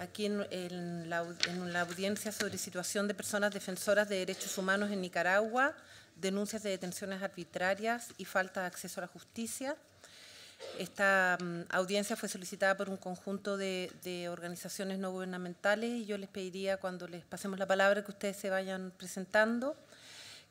aquí en, la, audiencia sobre situación de personas defensoras de derechos humanos en Nicaragua, denuncias de detenciones arbitrarias y falta de acceso a la justicia. Esta mm, audiencia fue solicitada por un conjunto de, organizaciones no gubernamentales y yo les pediría cuando les pasemos la palabra que ustedes se vayan presentando.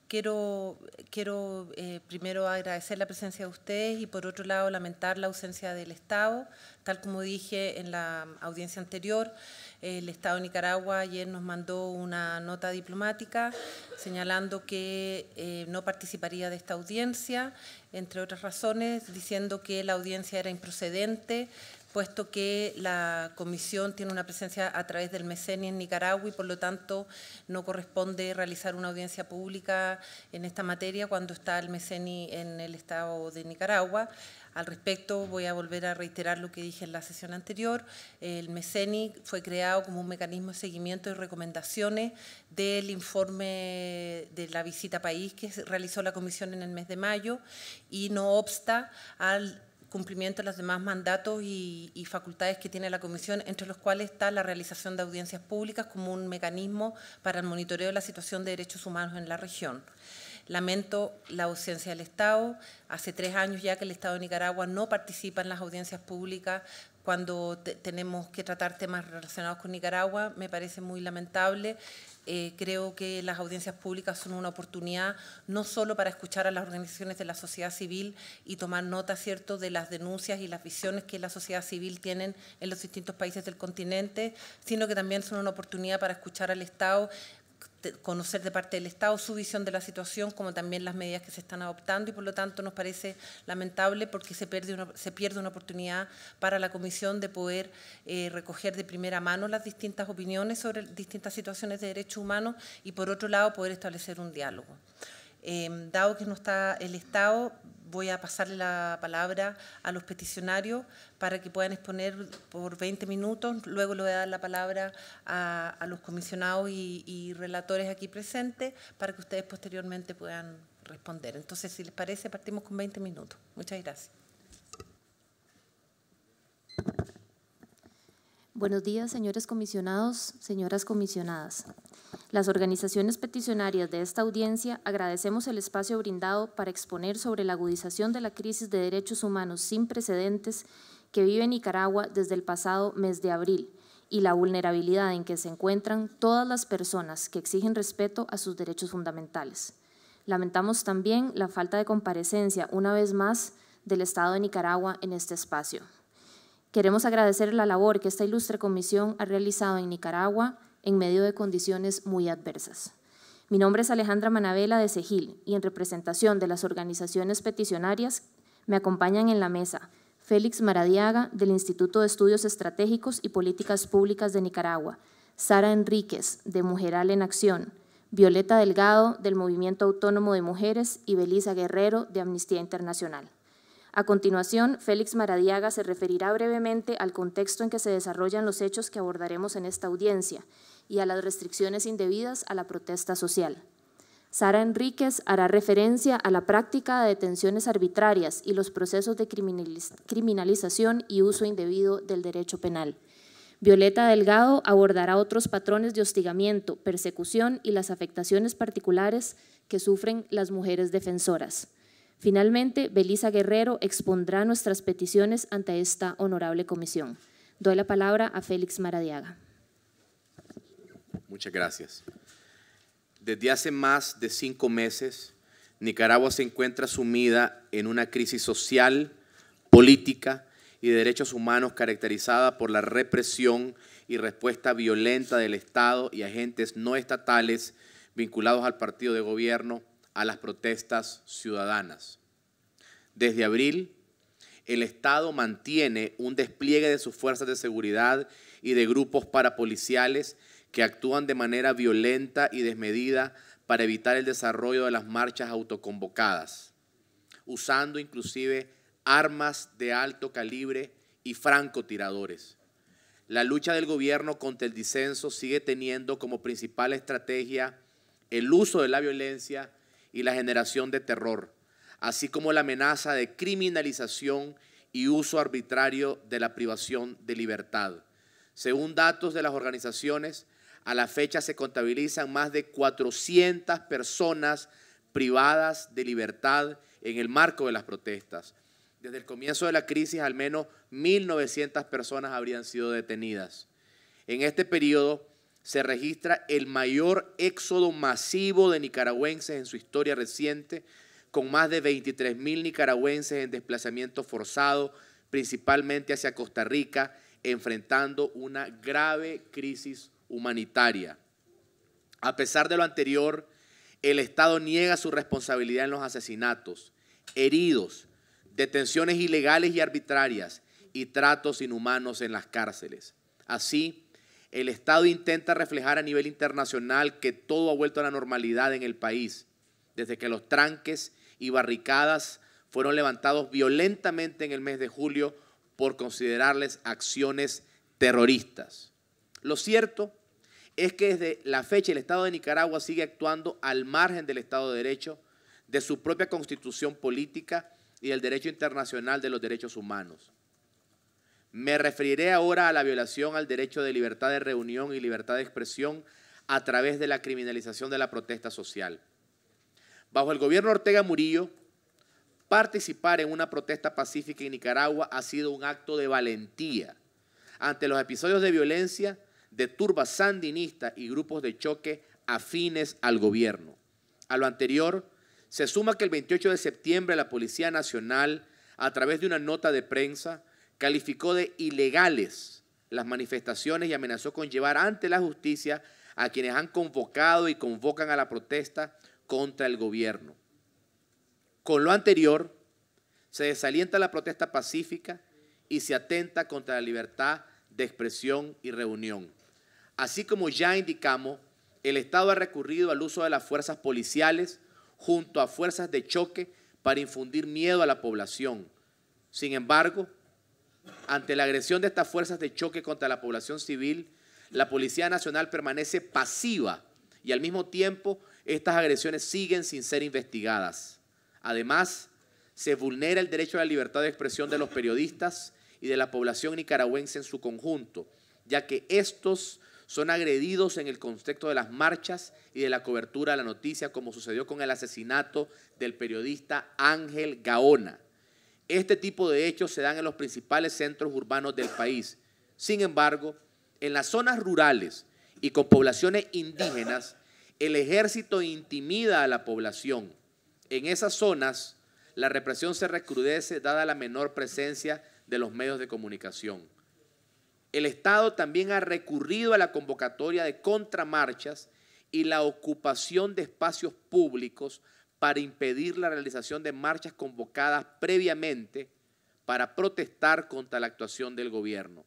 Quiero, quiero eh, primero agradecer la presencia de ustedes y por otro lado lamentar la ausencia del Estado. Tal como dije en la audiencia anterior, el Estado de Nicaragua ayer nos mandó una nota diplomática señalando que eh, no participaría de esta audiencia, entre otras razones, diciendo que la audiencia era improcedente puesto que la comisión tiene una presencia a través del MECENI en Nicaragua y por lo tanto no corresponde realizar una audiencia pública en esta materia cuando está el MECENI en el Estado de Nicaragua. Al respecto, voy a volver a reiterar lo que dije en la sesión anterior. El MECENI fue creado como un mecanismo de seguimiento y recomendaciones del informe de la visita a país que realizó la Comisión en el mes de mayo y no obsta al cumplimiento de los demás mandatos y, facultades que tiene la Comisión, entre los cuales está la realización de audiencias públicas como un mecanismo para el monitoreo de la situación de derechos humanos en la región. Lamento la ausencia del Estado. Hace tres años ya que el Estado de Nicaragua no participa en las audiencias públicas cuando tenemos que tratar temas relacionados con Nicaragua. Me parece muy lamentable. Eh, creo que las audiencias públicas son una oportunidad no solo para escuchar a las organizaciones de la sociedad civil y tomar nota, ¿cierto?, de las denuncias y las visiones que la sociedad civil tienen en los distintos países del continente, sino que también son una oportunidad para escuchar al Estado conocer de parte del Estado su visión de la situación, como también las medidas que se están adoptando y por lo tanto nos parece lamentable porque se pierde una, se pierde una oportunidad para la Comisión de poder eh, recoger de primera mano las distintas opiniones sobre distintas situaciones de derechos humanos y por otro lado poder establecer un diálogo. Eh, dado que no está el Estado, voy a pasarle la palabra a los peticionarios para que puedan exponer por 20 minutos. Luego le voy a dar la palabra a, los comisionados y, y, relatores aquí presentes para que ustedes posteriormente puedan responder. Entonces, si les parece, partimos con 20 minutos. Muchas gracias. Buenos días, señores comisionados, señoras comisionadas. Las organizaciones peticionarias de esta audiencia agradecemos el espacio brindado para exponer sobre la agudización de la crisis de derechos humanos sin precedentes que vive Nicaragua desde el pasado mes de abril y la vulnerabilidad en que se encuentran todas las personas que exigen respeto a sus derechos fundamentales. Lamentamos también la falta de comparecencia, una vez más, del Estado de Nicaragua en este espacio. Queremos agradecer la labor que esta ilustre comisión ha realizado en Nicaragua en medio de condiciones muy adversas. Mi nombre es Alejandra Manabela de Segil y en representación de las organizaciones peticionarias me acompañan en la mesa Félix Maradiaga del Instituto de Estudios Estratégicos y Políticas Públicas de Nicaragua, Sara Enríquez de Mujeral en Acción, Violeta Delgado del Movimiento Autónomo de Mujeres y Belisa Guerrero de Amnistía Internacional. A continuación, Félix Maradiaga se referirá brevemente al contexto en que se desarrollan los hechos que abordaremos en esta audiencia y a las restricciones indebidas a la protesta social. Sara Enríquez hará referencia a la práctica de detenciones arbitrarias y los procesos de criminalización y uso indebido del derecho penal. Violeta Delgado abordará otros patrones de hostigamiento, persecución y las afectaciones particulares que sufren las mujeres defensoras. Finalmente, Belisa Guerrero expondrá nuestras peticiones ante esta honorable comisión. Doy la palabra a Félix Maradiaga. Muchas gracias. Desde hace más de cinco meses, Nicaragua se encuentra sumida en una crisis social, política y de derechos humanos caracterizada por la represión y respuesta violenta del Estado y agentes no estatales vinculados al partido de gobierno a las protestas ciudadanas. Desde abril, el Estado mantiene un despliegue de sus fuerzas de seguridad y de grupos parapoliciales que actúan de manera violenta y desmedida para evitar el desarrollo de las marchas autoconvocadas, usando inclusive armas de alto calibre y francotiradores. La lucha del gobierno contra el disenso sigue teniendo como principal estrategia el uso de la violencia y la generación de terror, así como la amenaza de criminalización y uso arbitrario de la privación de libertad. Según datos de las organizaciones, a la fecha se contabilizan más de 400 personas privadas de libertad en el marco de las protestas. Desde el comienzo de la crisis, al menos 1.900 personas habrían sido detenidas. En este periodo se registra el mayor éxodo masivo de nicaragüenses en su historia reciente, con más de 23.000 nicaragüenses en desplazamiento forzado, principalmente hacia Costa Rica, enfrentando una grave crisis humanitaria. A pesar de lo anterior, el Estado niega su responsabilidad en los asesinatos, heridos, detenciones ilegales y arbitrarias y tratos inhumanos en las cárceles. Así, el Estado intenta reflejar a nivel internacional que todo ha vuelto a la normalidad en el país, desde que los tranques y barricadas fueron levantados violentamente en el mes de julio por considerarles acciones terroristas. Lo cierto es que desde la fecha el Estado de Nicaragua sigue actuando al margen del Estado de Derecho, de su propia constitución política y del derecho internacional de los derechos humanos. Me referiré ahora a la violación al derecho de libertad de reunión y libertad de expresión a través de la criminalización de la protesta social. Bajo el gobierno Ortega Murillo, participar en una protesta pacífica en Nicaragua ha sido un acto de valentía ante los episodios de violencia de turbas sandinistas y grupos de choque afines al gobierno. A lo anterior, se suma que el 28 de septiembre la Policía Nacional, a través de una nota de prensa, calificó de ilegales las manifestaciones y amenazó con llevar ante la justicia a quienes han convocado y convocan a la protesta contra el gobierno. Con lo anterior, se desalienta la protesta pacífica y se atenta contra la libertad de expresión y reunión. Así como ya indicamos, el Estado ha recurrido al uso de las fuerzas policiales junto a fuerzas de choque para infundir miedo a la población. Sin embargo, ante la agresión de estas fuerzas de choque contra la población civil, la Policía Nacional permanece pasiva y al mismo tiempo estas agresiones siguen sin ser investigadas. Además, se vulnera el derecho a la libertad de expresión de los periodistas y de la población nicaragüense en su conjunto, ya que estos son agredidos en el contexto de las marchas y de la cobertura de la noticia, como sucedió con el asesinato del periodista Ángel Gaona. Este tipo de hechos se dan en los principales centros urbanos del país. Sin embargo, en las zonas rurales y con poblaciones indígenas, el ejército intimida a la población. En esas zonas, la represión se recrudece dada la menor presencia de los medios de comunicación. El Estado también ha recurrido a la convocatoria de contramarchas y la ocupación de espacios públicos para impedir la realización de marchas convocadas previamente para protestar contra la actuación del gobierno.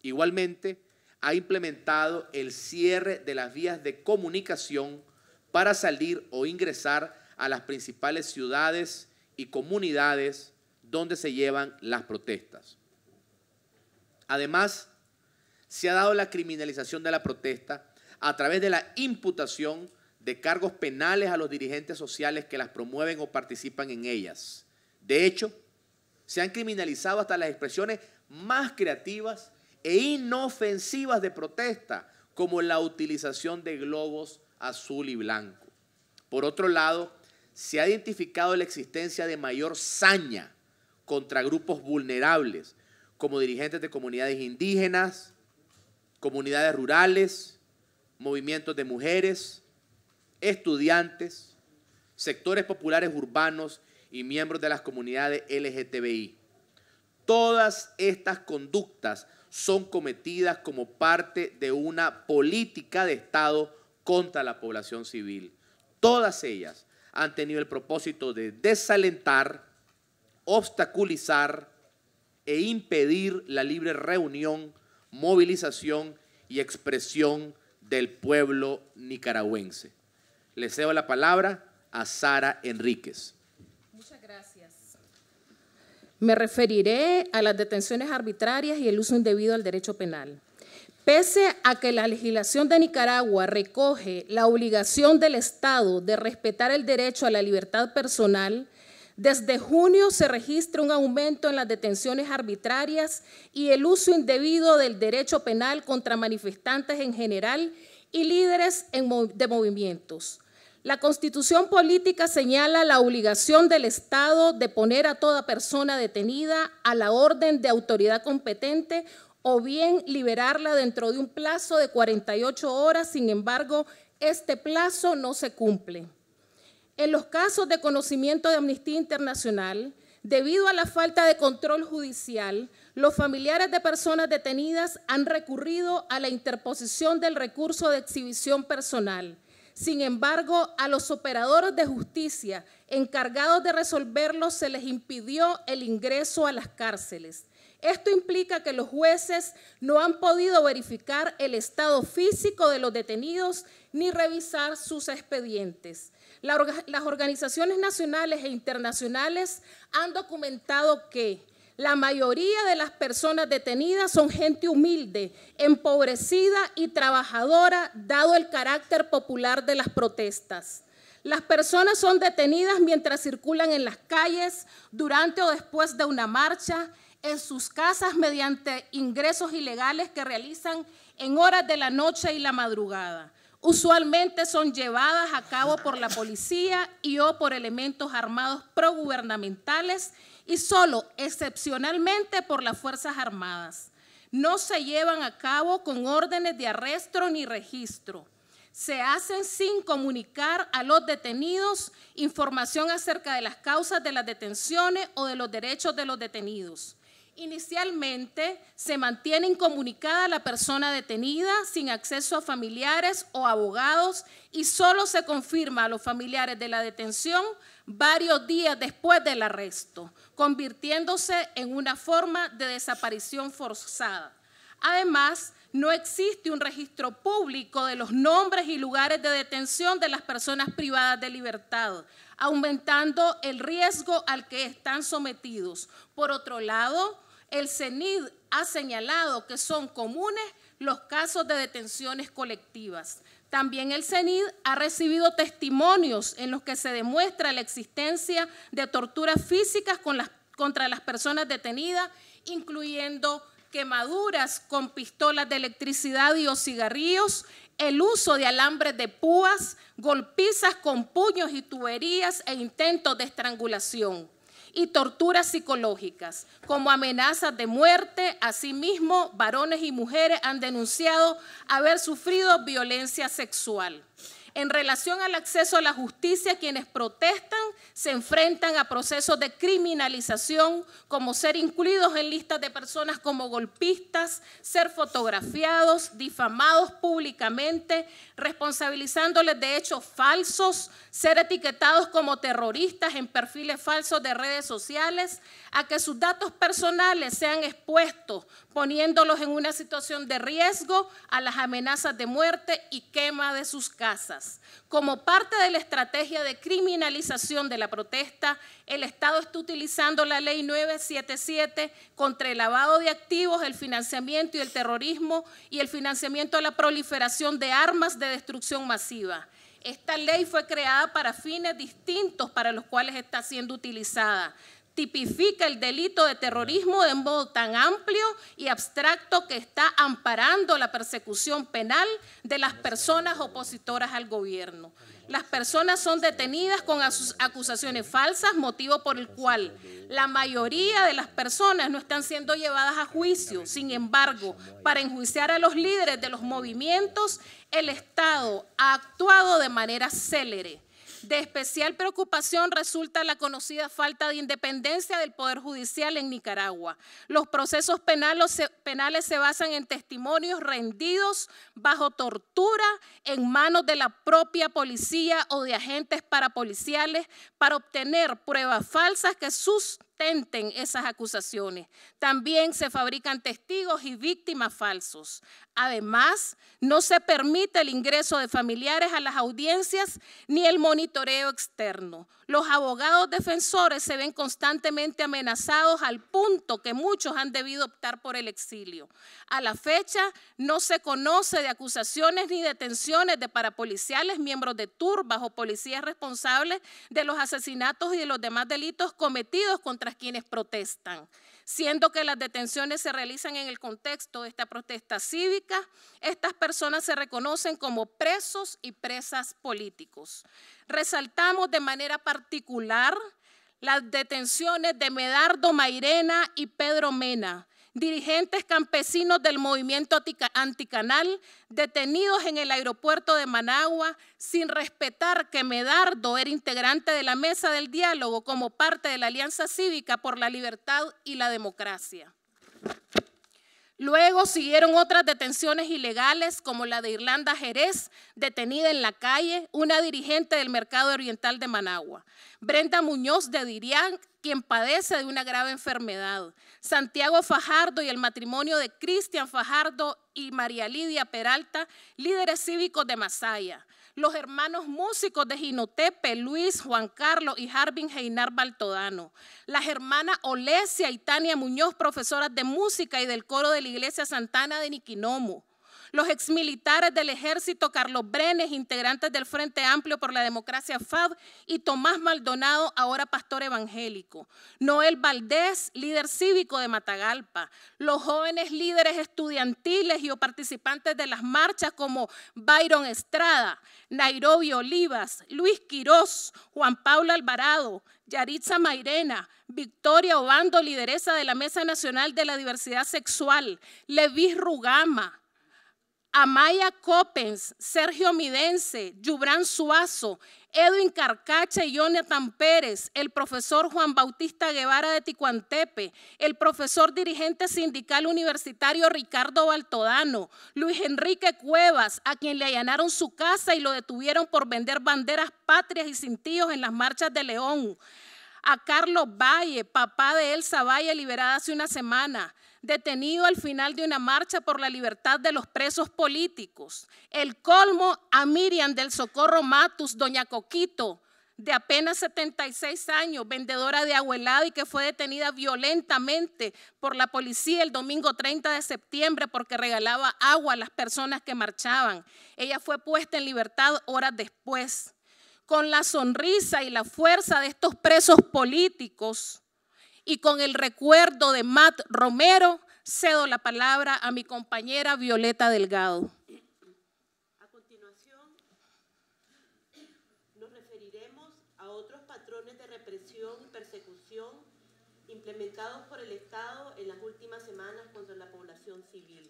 Igualmente, ha implementado el cierre de las vías de comunicación para salir o ingresar a las principales ciudades y comunidades donde se llevan las protestas. Además, se ha dado la criminalización de la protesta a través de la imputación de cargos penales a los dirigentes sociales que las promueven o participan en ellas. De hecho, se han criminalizado hasta las expresiones más creativas e inofensivas de protesta, como la utilización de globos azul y blanco. Por otro lado, se ha identificado la existencia de mayor saña contra grupos vulnerables, como dirigentes de comunidades indígenas, comunidades rurales, movimientos de mujeres, estudiantes, sectores populares urbanos y miembros de las comunidades LGTBI. Todas estas conductas son cometidas como parte de una política de Estado contra la población civil. Todas ellas han tenido el propósito de desalentar, obstaculizar, e impedir la libre reunión, movilización y expresión del pueblo nicaragüense. Le cedo la palabra a Sara Enríquez. Muchas gracias. Me referiré a las detenciones arbitrarias y el uso indebido al derecho penal. Pese a que la legislación de Nicaragua recoge la obligación del Estado de respetar el derecho a la libertad personal, desde junio se registra un aumento en las detenciones arbitrarias y el uso indebido del derecho penal contra manifestantes en general y líderes de movimientos. La constitución política señala la obligación del Estado de poner a toda persona detenida a la orden de autoridad competente o bien liberarla dentro de un plazo de 48 horas, sin embargo, este plazo no se cumple. En los casos de conocimiento de Amnistía Internacional, debido a la falta de control judicial, los familiares de personas detenidas han recurrido a la interposición del recurso de exhibición personal. Sin embargo, a los operadores de justicia encargados de resolverlo se les impidió el ingreso a las cárceles. Esto implica que los jueces no han podido verificar el estado físico de los detenidos ni revisar sus expedientes las organizaciones nacionales e internacionales han documentado que la mayoría de las personas detenidas son gente humilde, empobrecida y trabajadora, dado el carácter popular de las protestas. Las personas son detenidas mientras circulan en las calles, durante o después de una marcha, en sus casas mediante ingresos ilegales que realizan en horas de la noche y la madrugada usualmente son llevadas a cabo por la policía y o por elementos armados progubernamentales y solo excepcionalmente por las Fuerzas Armadas. No se llevan a cabo con órdenes de arresto ni registro. Se hacen sin comunicar a los detenidos información acerca de las causas de las detenciones o de los derechos de los detenidos. Inicialmente, se mantiene incomunicada la persona detenida, sin acceso a familiares o abogados, y solo se confirma a los familiares de la detención varios días después del arresto, convirtiéndose en una forma de desaparición forzada. Además, no existe un registro público de los nombres y lugares de detención de las personas privadas de libertad, aumentando el riesgo al que están sometidos. Por otro lado, el CENID ha señalado que son comunes los casos de detenciones colectivas. También el CENID ha recibido testimonios en los que se demuestra la existencia de torturas físicas contra las personas detenidas, incluyendo quemaduras con pistolas de electricidad y o cigarrillos, el uso de alambres de púas, golpizas con puños y tuberías e intentos de estrangulación y torturas psicológicas, como amenazas de muerte. Asimismo, varones y mujeres han denunciado haber sufrido violencia sexual. En relación al acceso a la justicia, quienes protestan se enfrentan a procesos de criminalización, como ser incluidos en listas de personas como golpistas, ser fotografiados, difamados públicamente, responsabilizándoles de hechos falsos, ser etiquetados como terroristas en perfiles falsos de redes sociales, a que sus datos personales sean expuestos, poniéndolos en una situación de riesgo a las amenazas de muerte y quema de sus casas. Como parte de la estrategia de criminalización de la protesta, el Estado está utilizando la ley 977 contra el lavado de activos, el financiamiento y el terrorismo y el financiamiento a la proliferación de armas de destrucción masiva. Esta ley fue creada para fines distintos para los cuales está siendo utilizada tipifica el delito de terrorismo de modo tan amplio y abstracto que está amparando la persecución penal de las personas opositoras al gobierno. Las personas son detenidas con acusaciones falsas, motivo por el cual la mayoría de las personas no están siendo llevadas a juicio. Sin embargo, para enjuiciar a los líderes de los movimientos, el Estado ha actuado de manera célere de especial preocupación resulta la conocida falta de independencia del Poder Judicial en Nicaragua. Los procesos penales se basan en testimonios rendidos bajo tortura en manos de la propia policía o de agentes parapoliciales para obtener pruebas falsas que sus esas acusaciones. También se fabrican testigos y víctimas falsos. Además, no se permite el ingreso de familiares a las audiencias ni el monitoreo externo. Los abogados defensores se ven constantemente amenazados al punto que muchos han debido optar por el exilio. A la fecha, no se conoce de acusaciones ni detenciones de parapoliciales, miembros de turbas o policías responsables de los asesinatos y de los demás delitos cometidos contra quienes protestan, siendo que las detenciones se realizan en el contexto de esta protesta cívica, estas personas se reconocen como presos y presas políticos. Resaltamos de manera particular las detenciones de Medardo Mairena y Pedro Mena, dirigentes campesinos del movimiento anticanal, detenidos en el aeropuerto de Managua, sin respetar que Medardo era integrante de la mesa del diálogo como parte de la Alianza Cívica por la Libertad y la Democracia. Luego siguieron otras detenciones ilegales como la de Irlanda Jerez, detenida en la calle, una dirigente del mercado oriental de Managua, Brenda Muñoz de Dirián, quien padece de una grave enfermedad, Santiago Fajardo y el matrimonio de Cristian Fajardo y María Lidia Peralta, líderes cívicos de Masaya, los hermanos músicos de Ginotepe, Luis, Juan Carlos y Jarvin Heinar Baltodano, las hermanas Olesia y Tania Muñoz, profesoras de música y del coro de la iglesia Santana de Niquinomo, los exmilitares del ejército Carlos Brenes, integrantes del Frente Amplio por la Democracia FAB, y Tomás Maldonado, ahora pastor evangélico, Noel Valdés, líder cívico de Matagalpa, los jóvenes líderes estudiantiles y o participantes de las marchas como Byron Estrada, Nairobi Olivas, Luis Quirós, Juan Pablo Alvarado, Yaritza Mairena, Victoria Obando, lideresa de la Mesa Nacional de la Diversidad Sexual, Levis Rugama, Amaya Coppens, Sergio Midense, Yubran Suazo, Edwin Carcacha y Jonathan Pérez, el profesor Juan Bautista Guevara de Ticuantepe, el profesor dirigente sindical universitario Ricardo Baltodano, Luis Enrique Cuevas, a quien le allanaron su casa y lo detuvieron por vender banderas patrias y cintillos en las marchas de León, a Carlos Valle, papá de Elsa Valle, liberada hace una semana, detenido al final de una marcha por la libertad de los presos políticos. El colmo a Miriam del Socorro Matus, doña Coquito, de apenas 76 años, vendedora de abuelado y que fue detenida violentamente por la policía el domingo 30 de septiembre porque regalaba agua a las personas que marchaban. Ella fue puesta en libertad horas después. Con la sonrisa y la fuerza de estos presos políticos, y con el recuerdo de Matt Romero, cedo la palabra a mi compañera Violeta Delgado. A continuación, nos referiremos a otros patrones de represión y persecución implementados por el Estado en las últimas semanas contra la población civil.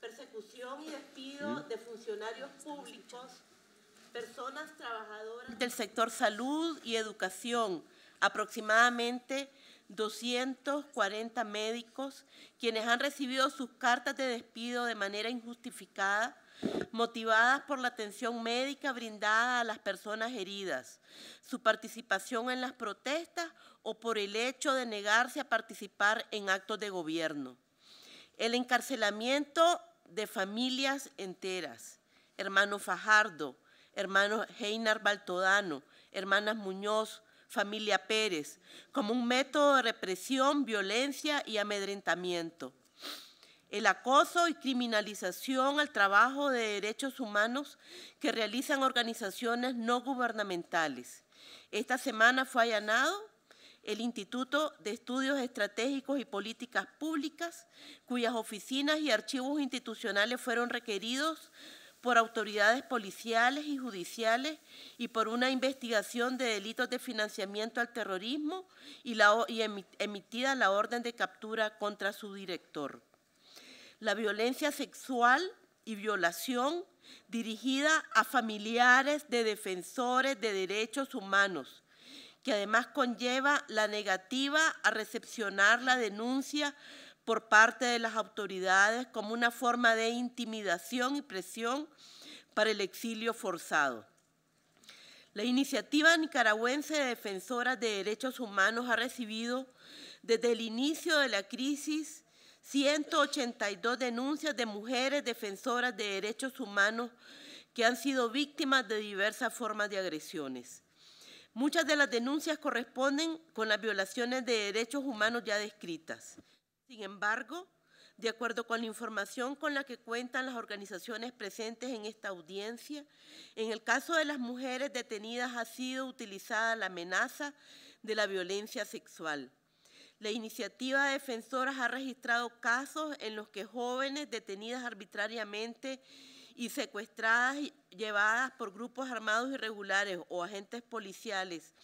Persecución y despido de funcionarios públicos, personas trabajadoras del sector salud y educación, aproximadamente 240 médicos quienes han recibido sus cartas de despido de manera injustificada, motivadas por la atención médica brindada a las personas heridas, su participación en las protestas o por el hecho de negarse a participar en actos de gobierno. El encarcelamiento de familias enteras, hermano Fajardo, hermano Heinar Baltodano, hermanas Muñoz, familia Pérez como un método de represión, violencia y amedrentamiento. El acoso y criminalización al trabajo de derechos humanos que realizan organizaciones no gubernamentales. Esta semana fue allanado el Instituto de Estudios Estratégicos y Políticas Públicas, cuyas oficinas y archivos institucionales fueron requeridos por autoridades policiales y judiciales y por una investigación de delitos de financiamiento al terrorismo y, la, y emitida la orden de captura contra su director. La violencia sexual y violación dirigida a familiares de defensores de derechos humanos, que además conlleva la negativa a recepcionar la denuncia por parte de las autoridades como una forma de intimidación y presión para el exilio forzado. La iniciativa nicaragüense de defensoras de derechos humanos ha recibido desde el inicio de la crisis 182 denuncias de mujeres defensoras de derechos humanos que han sido víctimas de diversas formas de agresiones. Muchas de las denuncias corresponden con las violaciones de derechos humanos ya descritas. Sin embargo, de acuerdo con la información con la que cuentan las organizaciones presentes en esta audiencia, en el caso de las mujeres detenidas ha sido utilizada la amenaza de la violencia sexual. La iniciativa de defensoras ha registrado casos en los que jóvenes detenidas arbitrariamente y secuestradas y llevadas por grupos armados irregulares o agentes policiales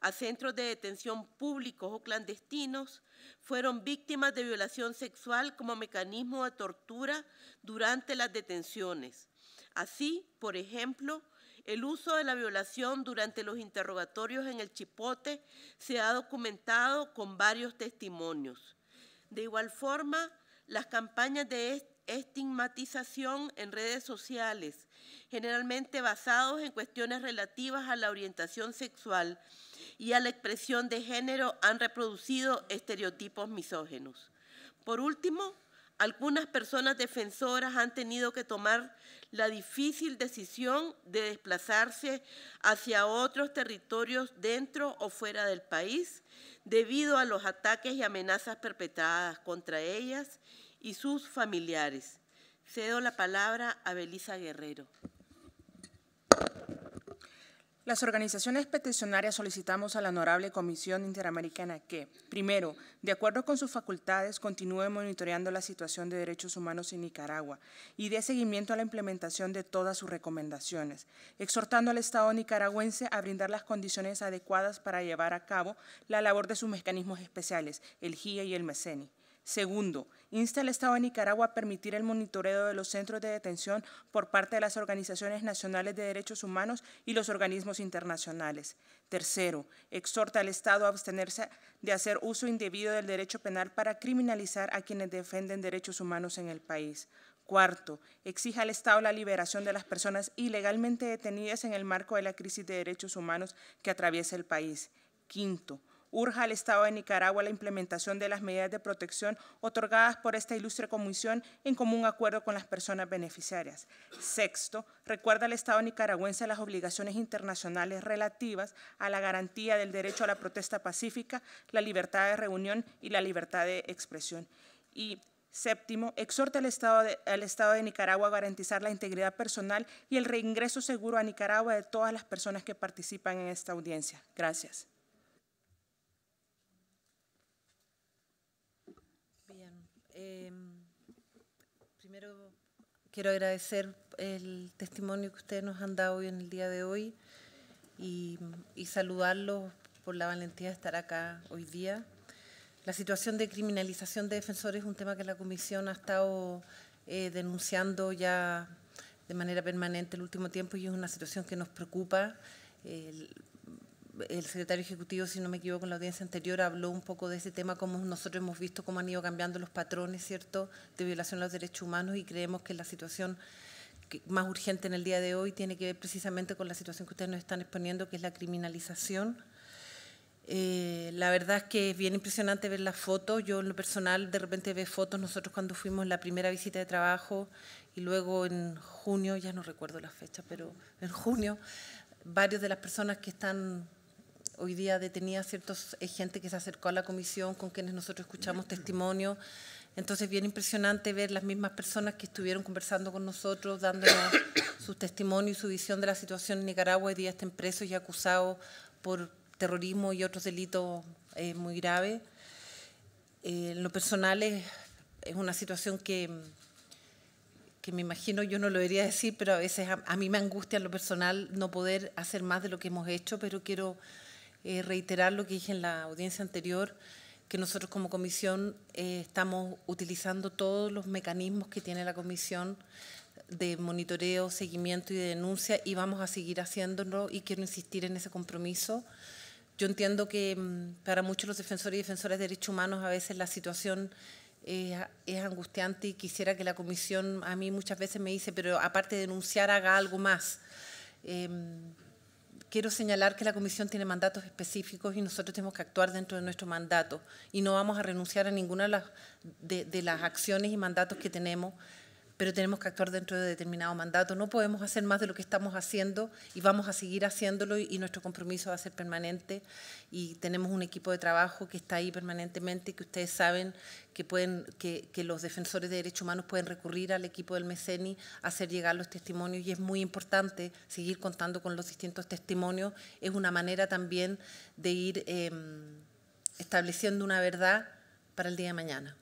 a centros de detención públicos o clandestinos, fueron víctimas de violación sexual como mecanismo de tortura durante las detenciones. Así, por ejemplo, el uso de la violación durante los interrogatorios en el Chipote se ha documentado con varios testimonios. De igual forma, las campañas de estigmatización en redes sociales, generalmente basados en cuestiones relativas a la orientación sexual, y a la expresión de género han reproducido estereotipos misógenos. Por último, algunas personas defensoras han tenido que tomar la difícil decisión de desplazarse hacia otros territorios dentro o fuera del país debido a los ataques y amenazas perpetradas contra ellas y sus familiares. Cedo la palabra a Belisa Guerrero. Las organizaciones peticionarias solicitamos a la Honorable Comisión Interamericana que, primero, de acuerdo con sus facultades, continúe monitoreando la situación de derechos humanos en Nicaragua y dé seguimiento a la implementación de todas sus recomendaciones, exhortando al Estado nicaragüense a brindar las condiciones adecuadas para llevar a cabo la labor de sus mecanismos especiales, el GIE y el MECENI. Segundo, insta al Estado de Nicaragua a permitir el monitoreo de los centros de detención por parte de las organizaciones nacionales de derechos humanos y los organismos internacionales. Tercero, exhorta al Estado a abstenerse de hacer uso indebido del derecho penal para criminalizar a quienes defienden derechos humanos en el país. Cuarto, exige al Estado la liberación de las personas ilegalmente detenidas en el marco de la crisis de derechos humanos que atraviesa el país. Quinto, urja al Estado de Nicaragua la implementación de las medidas de protección otorgadas por esta ilustre comisión en común acuerdo con las personas beneficiarias. Sexto, recuerda al Estado nicaragüense las obligaciones internacionales relativas a la garantía del derecho a la protesta pacífica, la libertad de reunión y la libertad de expresión. Y Séptimo, exhorta al Estado, de, al Estado de Nicaragua a garantizar la integridad personal y el reingreso seguro a Nicaragua de todas las personas que participan en esta audiencia. Gracias. Eh, primero quiero agradecer el testimonio que ustedes nos han dado hoy en el día de hoy y, saludarlos por la valentía de estar acá hoy día. La situación de criminalización de defensores es un tema que la Comisión ha estado eh, denunciando ya de manera permanente el último tiempo y es una situación que nos preocupa el secretario ejecutivo, si no me equivoco, en la audiencia anterior habló un poco de ese tema, cómo nosotros hemos visto cómo han ido cambiando los patrones, ¿cierto?, de violación a los derechos humanos y creemos que la situación más urgente en el día de hoy tiene que ver precisamente con la situación que ustedes nos están exponiendo, que es la criminalización. Eh, la verdad es que es bien impresionante ver las fotos. Yo en lo personal de repente ve fotos. Nosotros cuando fuimos la primera visita de trabajo y luego en junio, ya no recuerdo la fecha, pero en junio, varios de las personas que están hoy día detenía ciertos eh, gente que se acercó a la comisión con quienes nosotros escuchamos testimonio. Entonces, bien impresionante ver las mismas personas que estuvieron conversando con nosotros, dándonos su testimonio y su visión de la situación en Nicaragua. Hoy día están presos y acusados por terrorismo y otros delitos eh, muy graves. Eh, en lo personal es, una situación que, que me imagino, yo no lo debería decir, pero a veces a, a, mí me angustia en lo personal no poder hacer más de lo que hemos hecho, pero quiero eh, reiterar lo que dije en la audiencia anterior, que nosotros como comisión eh, estamos utilizando todos los mecanismos que tiene la comisión de monitoreo, seguimiento y de denuncia y vamos a seguir haciéndolo y quiero insistir en ese compromiso. Yo entiendo que mm, para muchos los defensores y defensoras de derechos humanos a veces la situación eh, es angustiante y quisiera que la comisión a mí muchas veces me dice, pero aparte de denunciar haga algo más. Em, Quiero señalar que la Comisión tiene mandatos específicos y nosotros tenemos que actuar dentro de nuestro mandato y no vamos a renunciar a ninguna de las, acciones y mandatos que tenemos pero tenemos que actuar dentro de determinado mandato. No podemos hacer más de lo que estamos haciendo y vamos a seguir haciéndolo y, nuestro compromiso va a ser permanente y tenemos un equipo de trabajo que está ahí permanentemente, que ustedes saben que, pueden, que, los defensores de derechos humanos pueden recurrir al equipo del MECENI a hacer llegar los testimonios y es muy importante seguir contando con los distintos testimonios. Es una manera también de ir em, estableciendo una verdad para el día de mañana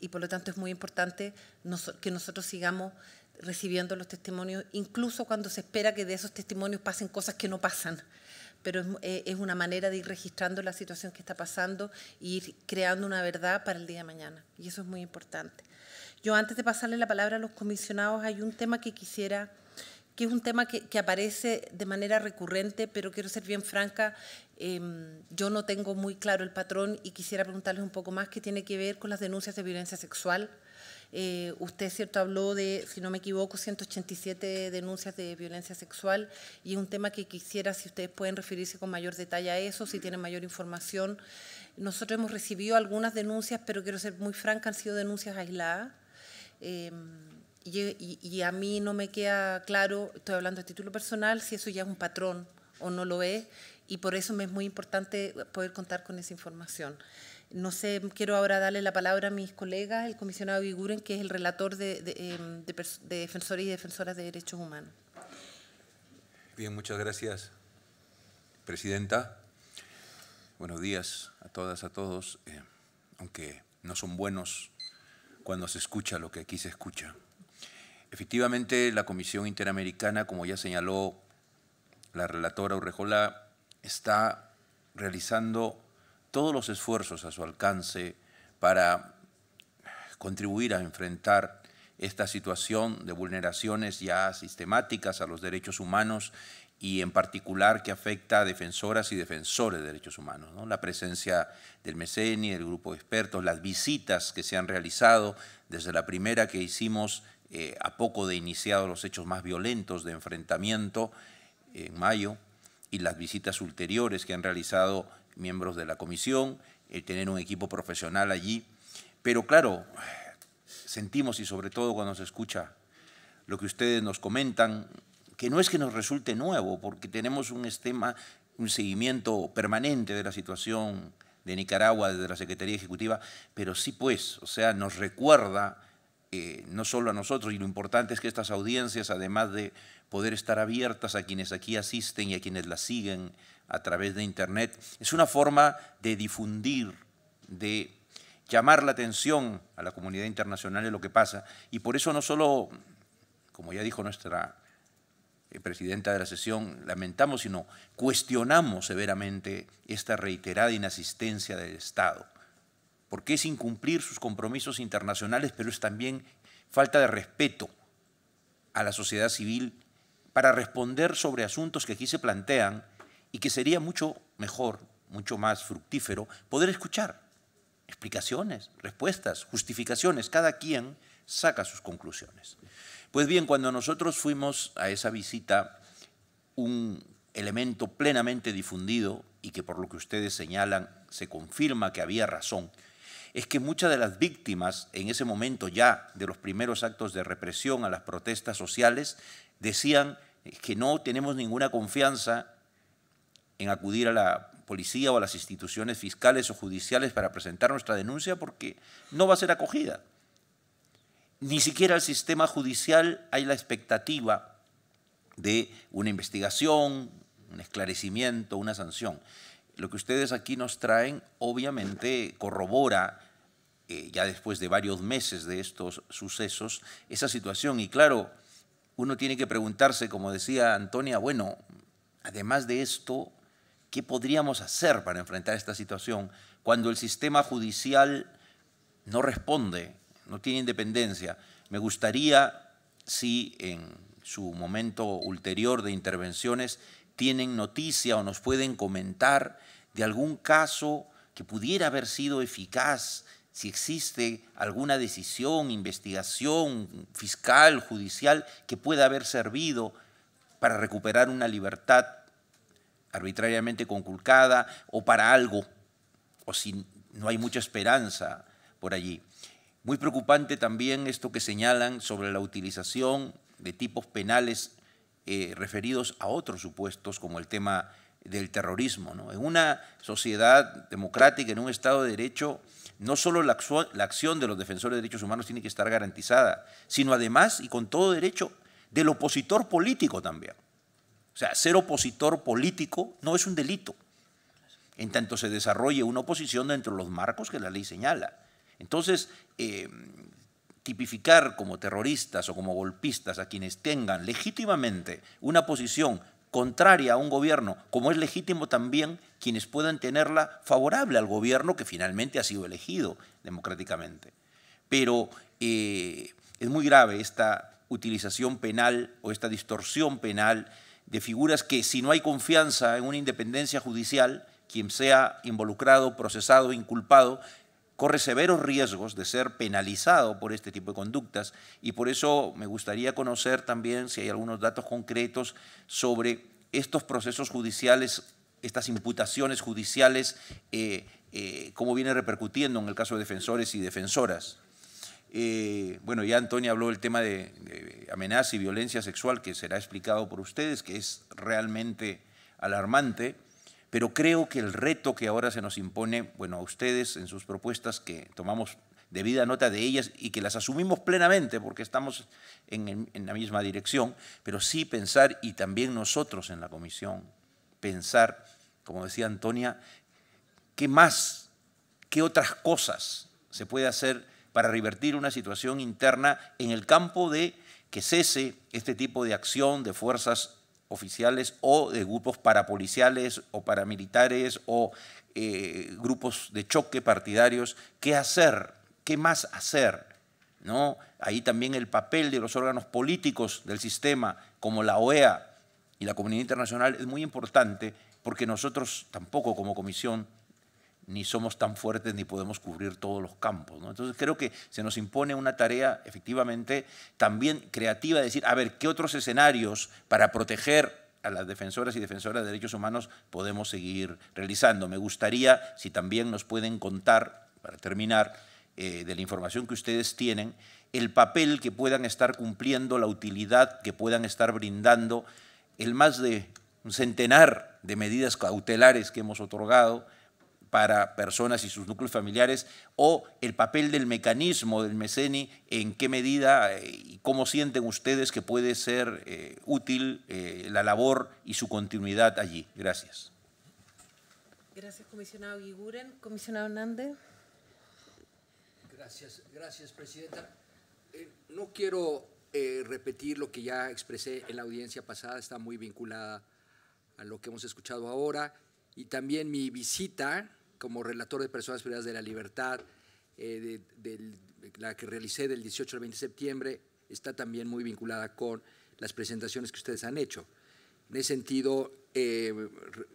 y por lo tanto es muy importante que nosotros sigamos recibiendo los testimonios, incluso cuando se espera que de esos testimonios pasen cosas que no pasan. Pero es, eh, una manera de ir registrando la situación que está pasando e ir creando una verdad para el día de mañana. Y eso es muy importante. Yo antes de pasarle la palabra a los comisionados, hay un tema que quisiera que es un tema que, aparece de manera recurrente, pero quiero ser bien franca, em, yo no tengo muy claro el patrón y quisiera preguntarles un poco más qué tiene que ver con las denuncias de violencia sexual. Eh, usted, cierto, habló de, si no me equivoco, 187 denuncias de violencia sexual y es un tema que quisiera, si ustedes pueden referirse con mayor detalle a eso, si tienen mayor información. Nosotros hemos recibido algunas denuncias, pero quiero ser muy franca, han sido denuncias aisladas. Em, y, a mí no me queda claro, estoy hablando a título personal, si eso ya es un patrón o no lo es, y por eso me es muy importante poder contar con esa información. No sé, quiero ahora darle la palabra a mis colegas, el comisionado Viguren, que es el relator de, em, defensores y defensoras de derechos humanos. Bien, muchas gracias, Presidenta. Buenos días a todas, a todos, eh, aunque no son buenos cuando se escucha lo que aquí se escucha. Efectivamente, la Comisión Interamericana, como ya señaló la relatora Urrejola, está realizando todos los esfuerzos a su alcance para contribuir a enfrentar esta situación de vulneraciones ya sistemáticas a los derechos humanos y en particular que afecta a defensoras y defensores de derechos humanos. La presencia del MECENI, el grupo de expertos, las visitas que se han realizado, desde la primera que hicimos eh, a poco de iniciados los hechos más violentos de enfrentamiento en mayo y las visitas ulteriores que han realizado miembros de la comisión, el tener un equipo profesional allí. Pero claro, sentimos y sobre todo cuando se escucha lo que ustedes nos comentan, que no es que nos resulte nuevo, porque tenemos un un seguimiento permanente de la situación de Nicaragua desde la Secretaría Ejecutiva, pero sí pues, o sea, nos recuerda eh, no solo a nosotros, y lo importante es que estas audiencias, además de poder estar abiertas a quienes aquí asisten y a quienes las siguen a través de Internet, es una forma de difundir, de llamar la atención a la comunidad internacional de lo que pasa. Y por eso no solo, como ya dijo nuestra eh, presidenta de la sesión, lamentamos, sino cuestionamos severamente esta reiterada inasistencia del Estado porque es incumplir sus compromisos internacionales, pero es también falta de respeto a la sociedad civil para responder sobre asuntos que aquí se plantean y que sería mucho mejor, mucho más fructífero poder escuchar explicaciones, respuestas, justificaciones. Cada quien saca sus conclusiones. Pues bien, cuando nosotros fuimos a esa visita, un elemento plenamente difundido y que por lo que ustedes señalan se confirma que había razón, es que muchas de las víctimas en ese momento ya de los primeros actos de represión a las protestas sociales decían que no tenemos ninguna confianza en acudir a la policía o a las instituciones fiscales o judiciales para presentar nuestra denuncia porque no va a ser acogida. Ni siquiera al sistema judicial hay la expectativa de una investigación, un esclarecimiento, una sanción. Lo que ustedes aquí nos traen obviamente corrobora eh, ya después de varios meses de estos sucesos, esa situación. Y claro, uno tiene que preguntarse, como decía Antonia, bueno, además de esto, ¿qué podríamos hacer para enfrentar esta situación cuando el sistema judicial no responde, no tiene independencia? Me gustaría si en su momento ulterior de intervenciones tienen noticia o nos pueden comentar de algún caso que pudiera haber sido eficaz si existe alguna decisión, investigación fiscal, judicial, que pueda haber servido para recuperar una libertad arbitrariamente conculcada o para algo, o si no hay mucha esperanza por allí. Muy preocupante también esto que señalan sobre la utilización de tipos penales eh, referidos a otros supuestos, como el tema del terrorismo. En una sociedad democrática, en un Estado de Derecho, no solo la, acción de los defensores de derechos humanos tiene que estar garantizada, sino además y con todo derecho del opositor político también. O sea, ser opositor político no es un delito, en tanto se desarrolle una oposición dentro de los marcos que la ley señala. Entonces, eh, tipificar como terroristas o como golpistas a quienes tengan legítimamente una posición contraria a un gobierno, como es legítimo también quienes puedan tenerla favorable al gobierno que finalmente ha sido elegido democráticamente. Pero eh, es muy grave esta utilización penal o esta distorsión penal de figuras que si no hay confianza en una independencia judicial, quien sea involucrado, procesado, inculpado, corre severos riesgos de ser penalizado por este tipo de conductas y por eso me gustaría conocer también si hay algunos datos concretos sobre estos procesos judiciales, estas imputaciones judiciales, eh, eh, cómo viene repercutiendo en el caso de defensores y defensoras. Eh, bueno, ya Antonio habló del tema de, de, amenaza y violencia sexual que será explicado por ustedes, que es realmente alarmante. Pero creo que el reto que ahora se nos impone, bueno, a ustedes en sus propuestas que tomamos debida nota de ellas y que las asumimos plenamente porque estamos en, la misma dirección, pero sí pensar y también nosotros en la comisión, pensar, como decía Antonia, qué más, qué otras cosas se puede hacer para revertir una situación interna en el campo de que cese este tipo de acción de fuerzas oficiales o de grupos parapoliciales o paramilitares o eh, grupos de choque partidarios, qué hacer, qué más hacer. ¿No? Ahí también el papel de los órganos políticos del sistema, como la OEA y la comunidad internacional, es muy importante porque nosotros tampoco como comisión ni somos tan fuertes ni podemos cubrir todos los campos. Entonces creo que se nos impone una tarea efectivamente también creativa decir, a ver, ¿qué otros escenarios para proteger a las defensoras y defensoras de derechos humanos podemos seguir realizando? Me gustaría, si también nos pueden contar, para terminar, eh, de la información que ustedes tienen, el papel que puedan estar cumpliendo, la utilidad que puedan estar brindando, el más de un centenar de medidas cautelares que hemos otorgado, para personas y sus núcleos familiares, o el papel del mecanismo del MECENI, en qué medida eh, y cómo sienten ustedes que puede ser eh, útil eh, la labor y su continuidad allí. Gracias. Gracias, comisionado Guiguren. Comisionado Hernández. Gracias, gracias, presidenta. no quiero repetir lo que ya expresé en la audiencia pasada, está muy vinculada a lo que hemos escuchado ahora y también mi visita como relator de personas privadas de la libertad, eh, de, la que realicé del 18 al 20 de septiembre, está también muy vinculada con las presentaciones que ustedes han hecho. En ese sentido, eh,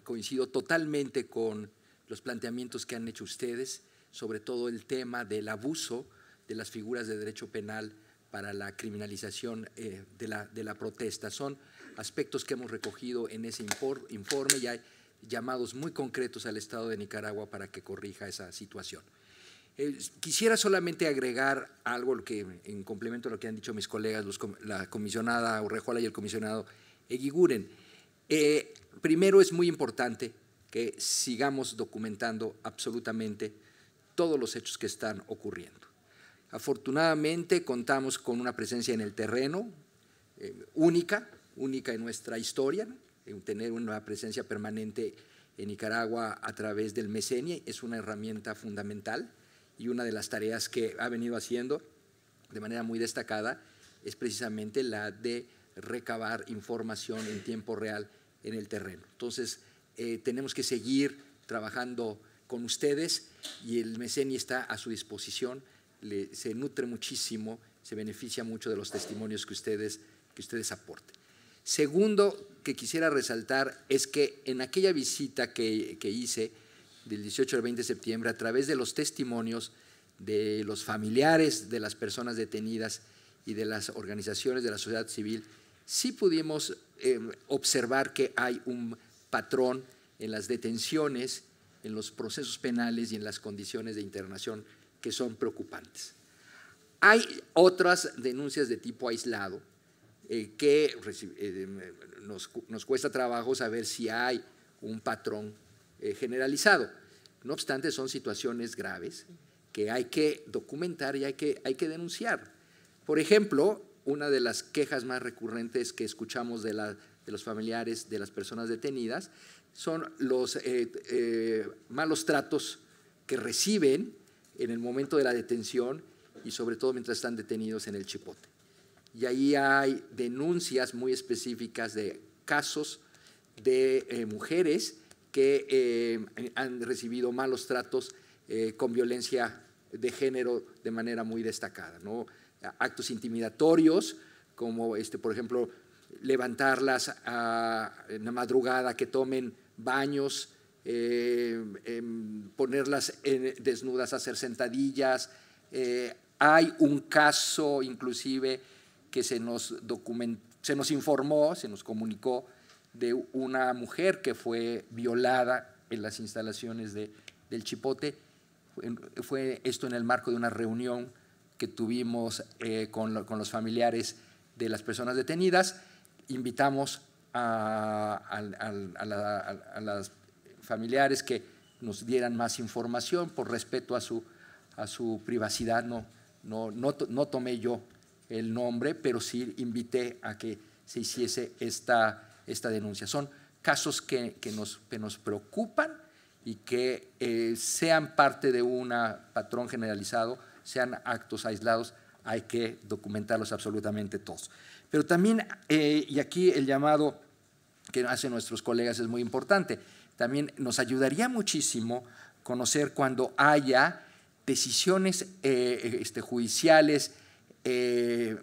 coincido totalmente con los planteamientos que han hecho ustedes, sobre todo el tema del abuso de las figuras de derecho penal para la criminalización eh, de, la, de, la, protesta. Son aspectos que hemos recogido en ese informe y llamados muy concretos al Estado de Nicaragua para que corrija esa situación. Eh, quisiera solamente agregar algo que, en complemento a lo que han dicho mis colegas, la comisionada Urrejola y el comisionado Eguiguren. Eh, primero es muy importante que sigamos documentando absolutamente todos los hechos que están ocurriendo. Afortunadamente contamos con una presencia en el terreno eh, única, única en nuestra historia, eh, tener una presencia permanente en Nicaragua a través del MECENI es una herramienta fundamental y una de las tareas que ha venido haciendo de manera muy destacada es precisamente la de recabar información en tiempo real en el terreno. Entonces, eh, tenemos que seguir trabajando con ustedes y el MECENI está a su disposición, se nutre muchísimo, se beneficia mucho de los testimonios que ustedes, que ustedes aporten. Segundo que quisiera resaltar es que en aquella visita que, hice del 18 al 20 de septiembre, a través de los testimonios de los familiares de las personas detenidas y de las organizaciones de la sociedad civil, sí pudimos em, observar que hay un patrón en las detenciones, en los procesos penales y en las condiciones de internación que son preocupantes. Hay otras denuncias de tipo aislado eh, que eh, nos, cuesta trabajo saber si hay un patrón eh, generalizado. No obstante, son situaciones graves que hay que documentar y hay que, hay que denunciar. Por ejemplo, una de las quejas más recurrentes que escuchamos de, de los familiares de las personas detenidas son los malos tratos que reciben en el momento de la detención y sobre todo mientras están detenidos en el chipote y ahí hay denuncias muy específicas de casos de eh, mujeres que eh, han recibido malos tratos eh, con violencia de género de manera muy destacada, ¿no? actos intimidatorios, como este, por ejemplo, levantarlas a, en la madrugada que tomen baños, em, ponerlas desnudas hacer sentadillas. hay un caso inclusive que se nos, se nos informó, se nos comunicó de una mujer que fue violada en las instalaciones de, del Chipote. Fue esto en el marco de una reunión que tuvimos eh, con, los familiares de las personas detenidas. Invitamos a, las familiares que nos dieran más información por respeto a su, a su privacidad. no, no, no tomé yo el nombre, pero sí invité a que se hiciese esta, esta denuncia. Son casos que, que, nos, nos, preocupan y que eh, sean parte de un patrón generalizado, sean actos aislados, hay que documentarlos absolutamente todos. Pero también, eh, y aquí el llamado que hacen nuestros colegas es muy importante, también nos ayudaría muchísimo conocer cuando haya decisiones eh, este, judiciales eh,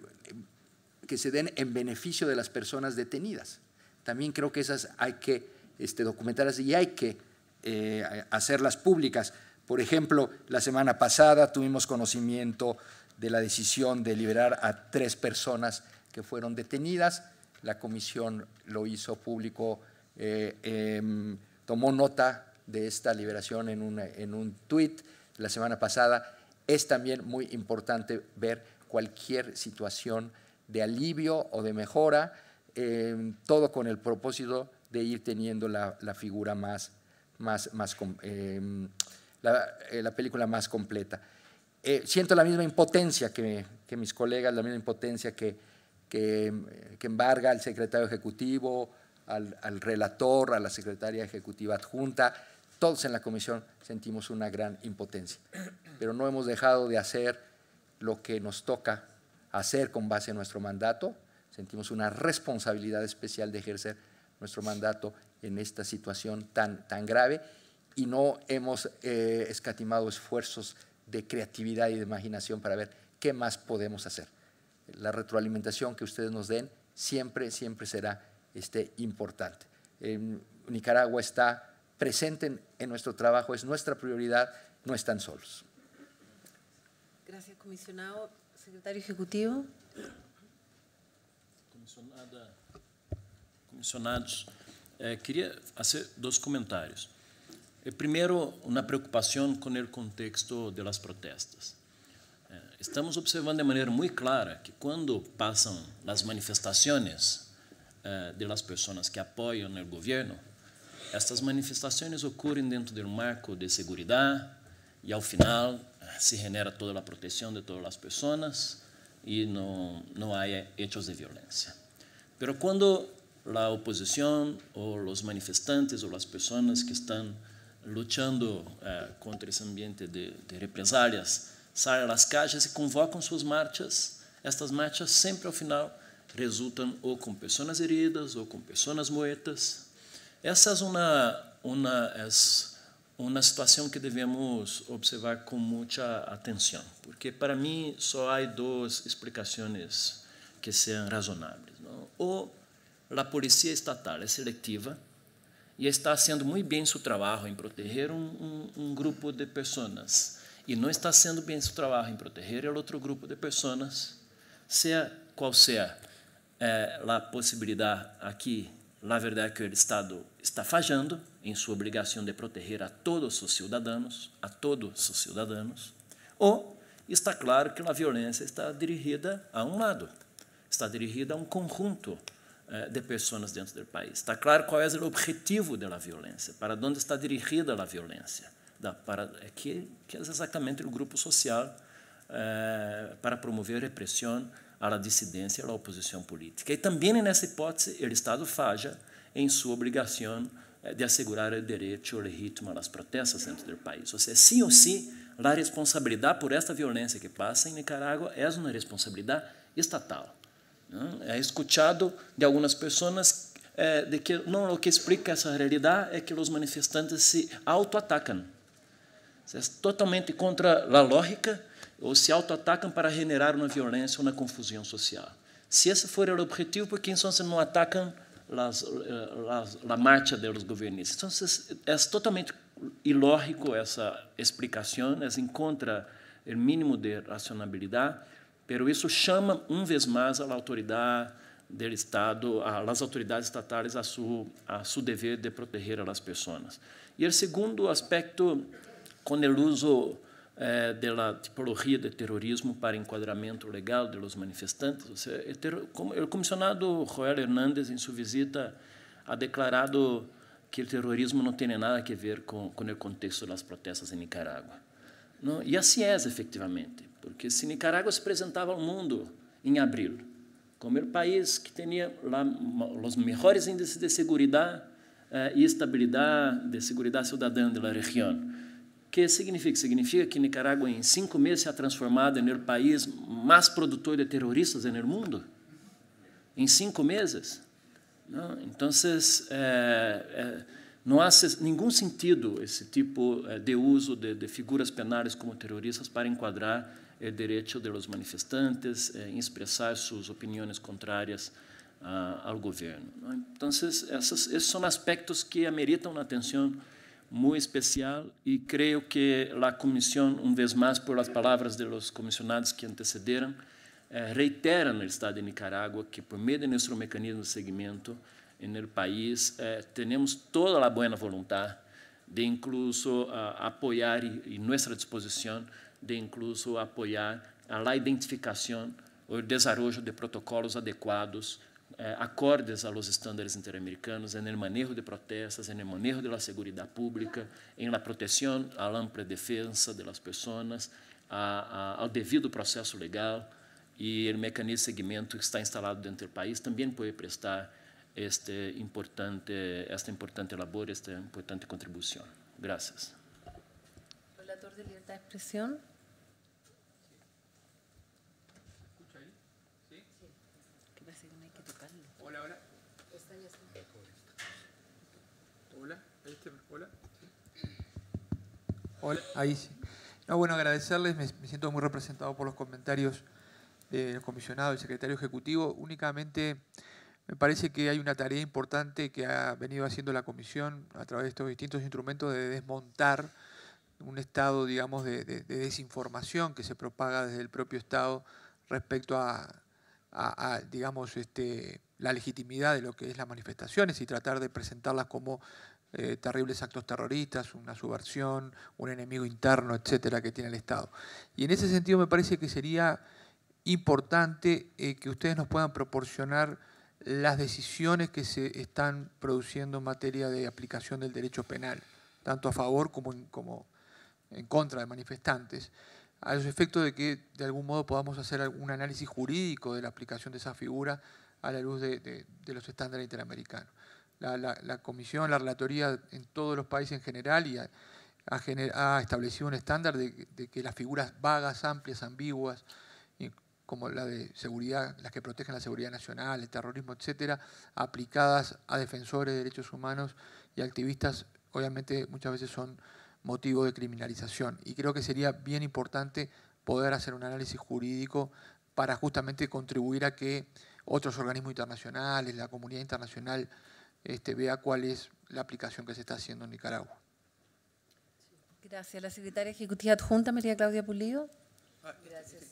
que se den en beneficio de las personas detenidas. También creo que esas hay que este, documentarlas y hay que eh, hacerlas públicas. Por ejemplo, la semana pasada tuvimos conocimiento de la decisión de liberar a tres personas que fueron detenidas. La comisión lo hizo público, eh, em, tomó nota de esta liberación en, en un tuit la semana pasada. Es también muy importante ver cualquier situación de alivio o de mejora, em, todo con el propósito de ir teniendo la, figura más, más, más em, eh, la, película más completa. Eh, siento la misma impotencia que, mis colegas, la misma impotencia que, em, que, embarga al secretario ejecutivo, al, al, relator, a la secretaria ejecutiva adjunta. Todos en la comisión sentimos una gran impotencia, pero no hemos dejado de hacer lo que nos toca hacer con base en nuestro mandato. Sentimos una responsabilidad especial de ejercer nuestro mandato en esta situación tan, tan grave y no hemos eh, escatimado esfuerzos de creatividad y de imaginación para ver qué más podemos hacer. La retroalimentación que ustedes nos den siempre, siempre será este, importante. Nicaragua está presente en nuestro trabajo, es nuestra prioridad, no están solos. Gracias, comisionado. Secretario Ejecutivo. Comissionada, comissionados, eh, queria fazer dois comentários. Eh, primeiro, uma preocupação com o contexto das protestas. Eh, estamos observando de maneira muito clara que quando passam as manifestações eh, de las pessoas que apoiam o governo, estas manifestações ocorrem dentro del marco de segurança e ao final se genera toda a proteção de todas as pessoas e não não há hechos de violência. Pero quando a oposição ou os manifestantes ou as pessoas que estão luchando eh, contra esse ambiente de, de, represalias saem às las calles y convocan marchas, estas marchas sempre ao final resultam ou com pessoas heridas ou com pessoas muertas. Essa é uma una es, uma situação que devemos observar com muita atenção, porque para mim só há duas explicações que sejam razonáveis. Não? Ou a polícia estatal é seletiva e está sendo muito bem seu trabalho em proteger um, um, um grupo de pessoas e não está sendo bem seu trabalho em proteger o outro grupo de pessoas, seja qual seja eh, a possibilidade aqui, na verdade que o Estado está fajando em sua obrigação de proteger a todos os cidadãos, a todos os cidadãos, ou está claro que a violência está dirigida a um lado, está dirigida a um conjunto eh, de pessoas dentro do país. Está claro qual é o objetivo da violência, para onde está dirigida a violência, para é que, que é exatamente o grupo social eh, para promover repressão à dissidência e à oposição política. E também nessa hipótese, o Estado faja em sua obrigação é, de assegurar o direito ritmo às protestas dentro do país. Ou seja, é sim ou sim, a responsabilidade por esta violência que passa em Nicarágua é uma responsabilidade estatal. Hum? É escutado de algumas pessoas é, de que não o que explica essa realidade é que os manifestantes se autoatacam. É totalmente contra a lógica ou se autoatacam para generar uma violência ou uma confusão social. Se esse for o objetivo, por que então não atacam las, eh, las, la marcha de los gobiernos. Entonces, es totalmente ilógico esa explicación, es en contra el mínimo de racionalidad, pero isso chama, uma vez mais, a autoridade do Estado, as autoridades estatais, a seu, a seu dever de proteger as pessoas. E o segundo aspecto, com o uso dela é, de la de terrorismo para enquadramento legal de los manifestantes. É o comissionado el, Joel Hernández, em sua visita, ha declarado que o terrorismo não tem nada a ver com o contexto das protestas em Nicarágua. E assim é, efetivamente, porque se Nicarágua se apresentava ao mundo em abril, como o país que tinha lá os melhores índices de segurança eh, e estabilidade, de segurança cidadã da região, que significa? Significa que Nicarágua, em cinco meses, se transformado em o país mais produtor de terroristas no mundo? Em cinco meses? Então, é, é, não há nenhum sentido esse tipo é, de uso de, de figuras penais como terroristas para enquadrar o direito dos manifestantes é, em expressar suas opiniões contrárias ao governo. Então, esses, esses são aspectos que ameritam atenção muito especial e creio que a Comissão, uma vez mais por as palavras dos comissionados que antecederam, eh, reitera no Estado de Nicarágua que por meio de nosso mecanismo de seguimento no país eh, temos toda a boa vontade de incluso eh, apoiar e, e y, nuestra de incluso apoiar a identificação ou o desarrollo de protocolos adequados. É, acordes a los estándares interamericanos en el manejo de protestas, en el manejo de la seguridad pública, en la protección a la amplia defensa de las personas, a, a, ao devido processo legal e o mecanismo de seguimiento que está instalado dentro do país também pode prestar este importante, esta importante labor, esta importante contribuição. Gracias. Relator de de Hola. Hola, ahí sí. No, bueno, agradecerles, me, siento muy representado por los comentarios del comisionado, el secretario ejecutivo. Únicamente me parece que hay una tarea importante que ha venido haciendo la comisión a través de estos distintos instrumentos de desmontar un estado, digamos, de, desinformación que se propaga desde el propio Estado respecto a, a digamos, este, la legitimidad de lo que es las manifestaciones y tratar de presentarlas como eh, terribles actos terroristas, una subversión, un enemigo interno, etcétera, que tiene el Estado. Y en ese sentido me parece que sería importante eh, que ustedes nos puedan proporcionar las decisiones que se están produciendo en materia de aplicación del derecho penal, tanto a favor como en, contra de manifestantes, a los efectos de que de algún modo podamos hacer un análisis jurídico de la aplicación de esa figura a la luz de los estándares interamericanos la, comisión, la relatoría en todos los países en general y ha, establecido un estándar de, que las figuras vagas, amplias, ambiguas, como la de seguridad, las que protegen la seguridad nacional, el terrorismo, etcétera, aplicadas a defensores de derechos humanos y activistas, obviamente muchas veces son motivo de criminalización. Y creo que sería bien importante poder hacer un análisis jurídico para justamente contribuir a que otros organismos internacionales, la comunidad internacional, este, vea cuál es la aplicación que se está haciendo en Nicaragua. Gracias. La secretaria ejecutiva adjunta, María Claudia Pulido. Ah, gracias.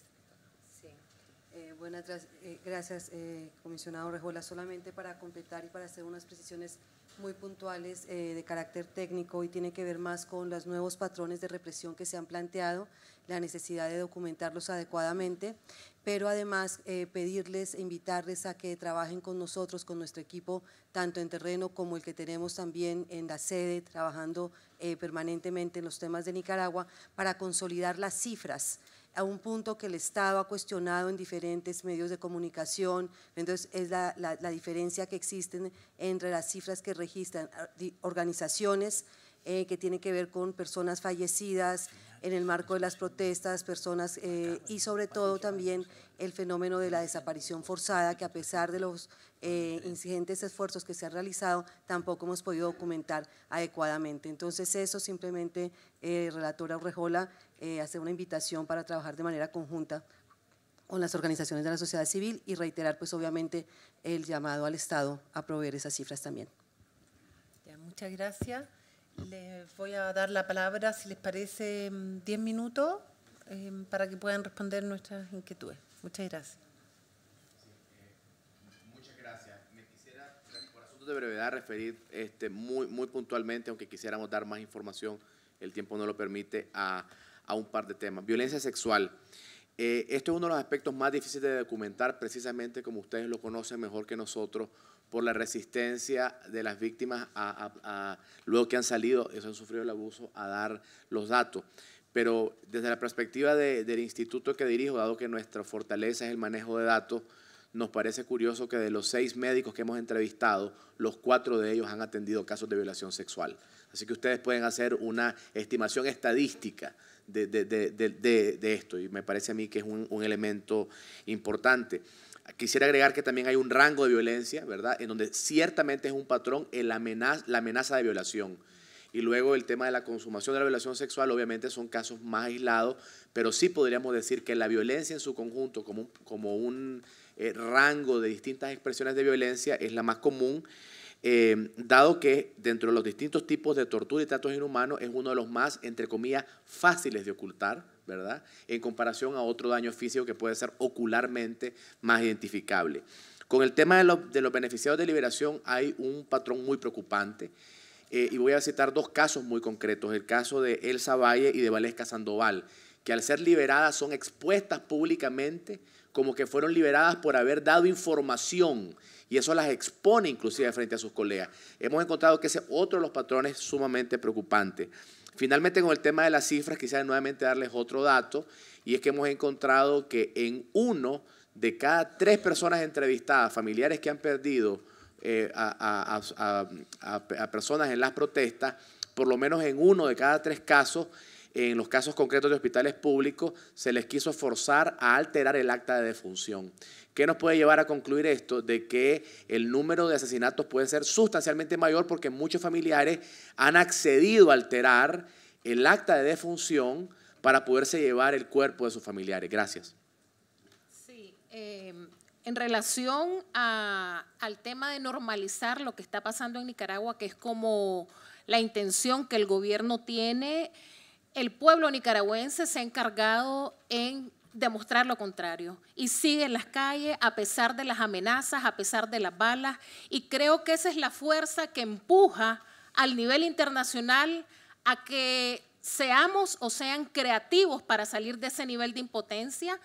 Eh, buenas eh, gracias, eh, comisionado Rejola. Solamente para completar y para hacer unas precisiones muy puntuales eh, de carácter técnico y tiene que ver más con los nuevos patrones de represión que se han planteado, la necesidad de documentarlos adecuadamente, pero además eh, pedirles, e invitarles a que trabajen con nosotros, con nuestro equipo, tanto en terreno como el que tenemos también en la sede, trabajando eh, permanentemente en los temas de Nicaragua, para consolidar las cifras a un punto que el Estado ha cuestionado en diferentes medios de comunicación, entonces es la, diferencia que existen entre las cifras que registran ah, organizaciones eh, que tienen que ver con personas fallecidas en el marco de las protestas, personas eh, y sobre todo también el fenómeno de la desaparición forzada, que a pesar de los eh, esfuerzos que se han realizado, tampoco hemos podido documentar adecuadamente. Entonces eso simplemente, eh, relatora Urrejola, eh, hacer una invitación para trabajar de manera conjunta con las organizaciones de la sociedad civil y reiterar, pues obviamente, el llamado al Estado a proveer esas cifras también. muchas gracias. Les voy a dar la palabra, si les parece, 10 mm, minutos em, para que puedan responder nuestras inquietudes. Muchas gracias. muchas gracias. Me quisiera, por asuntos de brevedad, referir este, muy, muy puntualmente, aunque quisiéramos dar más información, el tiempo no lo permite, a a un par de temas. Violencia sexual. Eh, esto es uno de los aspectos más difíciles de documentar, precisamente como ustedes lo conocen mejor que nosotros, por la resistencia de las víctimas a, luego que han salido, eso han sufrido el abuso, a dar los datos. Pero desde la perspectiva del instituto que dirijo, dado que nuestra fortaleza es el manejo de datos, nos parece curioso que de los seis médicos que hemos entrevistado, los cuatro de ellos han atendido casos de violación sexual. Así que ustedes pueden hacer una estimación estadística de, esto y me parece a mí que es un, elemento importante. Quisiera agregar que también hay un rango de violencia, ¿verdad? En donde ciertamente es un patrón el la amenaza de violación. Y luego el tema de la consumación de la violación sexual, obviamente son casos más aislados, pero sí podríamos decir que la violencia en su conjunto, como un, como un eh, rango de distintas expresiones de violencia, es la más común eh, dado que dentro de los distintos tipos de tortura y tratos inhumanos es uno de los más, entre comillas, fáciles de ocultar, ¿verdad? En comparación a otro daño físico que puede ser ocularmente más identificable. Con el tema de, los beneficiados de liberación hay un patrón muy preocupante. Eh, y voy a citar dos casos muy concretos, el caso de Elsa Valle y de Valesca Sandoval, que al ser liberadas son expuestas públicamente como que fueron liberadas por haber dado información y eso las expone inclusive frente a sus colegas. Hemos encontrado que ese otro de los patrones sumamente preocupante. Finalmente con el tema de las cifras, quisiera nuevamente darles otro dato y es que hemos encontrado que en uno de cada tres personas entrevistadas, familiares que han perdido eh, a personas en las protestas, por lo menos en uno de cada tres casos, en los casos concretos de hospitales públicos, se les quiso forzar a alterar el acta de defunción. ¿Qué nos puede llevar a concluir esto? De que el número de asesinatos puede ser sustancialmente mayor porque muchos familiares han accedido a alterar el acta de defunción para poderse llevar el cuerpo de sus familiares. Gracias. Sí, em, en relación al tema de normalizar lo que está pasando en Nicaragua, que es como la intención que el gobierno tiene el pueblo nicaragüense se ha encargado en demostrar lo contrario y sigue en las calles a pesar de las amenazas, a pesar de las balas y creo que esa es la fuerza que empuja al nivel internacional a que seamos o sean creativos para salir de ese nivel de impotencia.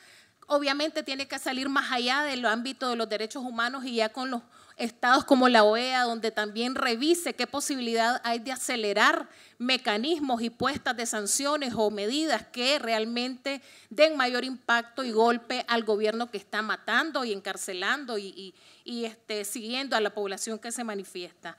Obviamente tiene que salir más allá del ámbito de los derechos humanos y ya con los estados como la OEA, donde también revise qué posibilidad hay de acelerar mecanismos y puestas de sanciones o medidas que realmente den mayor impacto y golpe al gobierno que está matando y encarcelando y, este, siguiendo a la población que se manifiesta.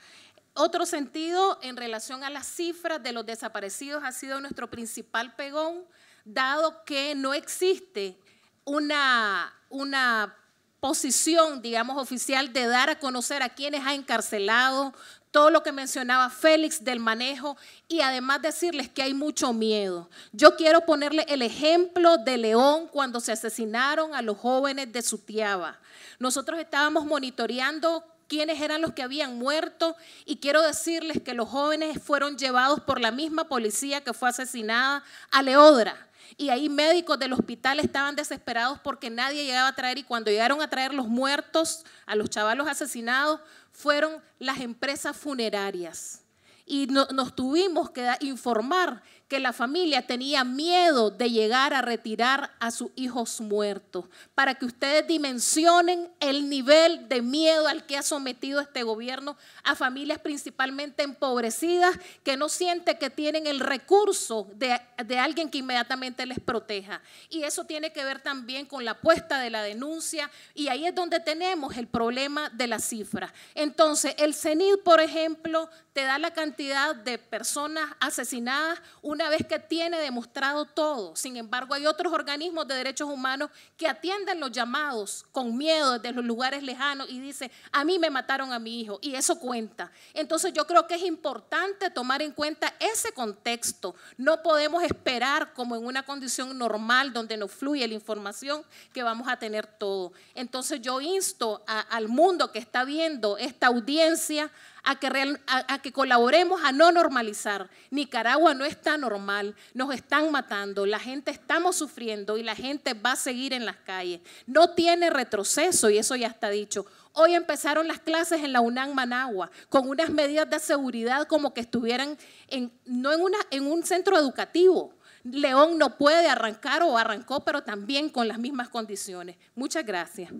Otro sentido en relación a las cifras de los desaparecidos ha sido nuestro principal pegón, dado que no existe una, una posición, digamos, oficial de dar a conocer a quienes ha encarcelado, todo lo que mencionaba Félix del manejo y además decirles que hay mucho miedo. Yo quiero ponerle el ejemplo de León cuando se asesinaron a los jóvenes de Sutiaba. Nosotros estábamos monitoreando quiénes eran los que habían muerto y quiero decirles que los jóvenes fueron llevados por la misma policía que fue asesinada a Leodra y ahí médicos del hospital estaban desesperados porque nadie llegaba a traer y cuando llegaron a traer los muertos, a los chavalos asesinados, fueron las empresas funerarias. Y nos tuvimos que informar que la familia tenía miedo de llegar a retirar a sus hijos muertos, para que ustedes dimensionen el nivel de miedo al que ha sometido este gobierno a familias principalmente empobrecidas que no sienten que tienen el recurso de, alguien que inmediatamente les proteja. Y eso tiene que ver también con la puesta de la denuncia y ahí es donde tenemos el problema de las cifras. Entonces, el CENID, por ejemplo, te da la cantidad de personas asesinadas, una vez que tiene demostrado todo. Sin embargo, hay otros organismos de derechos humanos que atienden los llamados con miedo desde los lugares lejanos y dice: a mí me mataron a mi hijo y eso cuenta. Entonces yo creo que es importante tomar en cuenta ese contexto. No podemos esperar como en una condición normal donde nos fluye la información que vamos a tener todo. Entonces yo insto al mundo que está viendo esta audiencia a que, que colaboremos a no normalizar. Nicaragua no está normal, nos están matando, la gente estamos sufriendo y la gente va a seguir en las calles. No tiene retroceso y eso ya está dicho. Hoy empezaron las clases en la UNAM Managua con unas medidas de seguridad como que estuvieran en, no en, una, en un centro educativo. León no puede arrancar o arrancó, pero también con las mismas condiciones. Muchas gracias.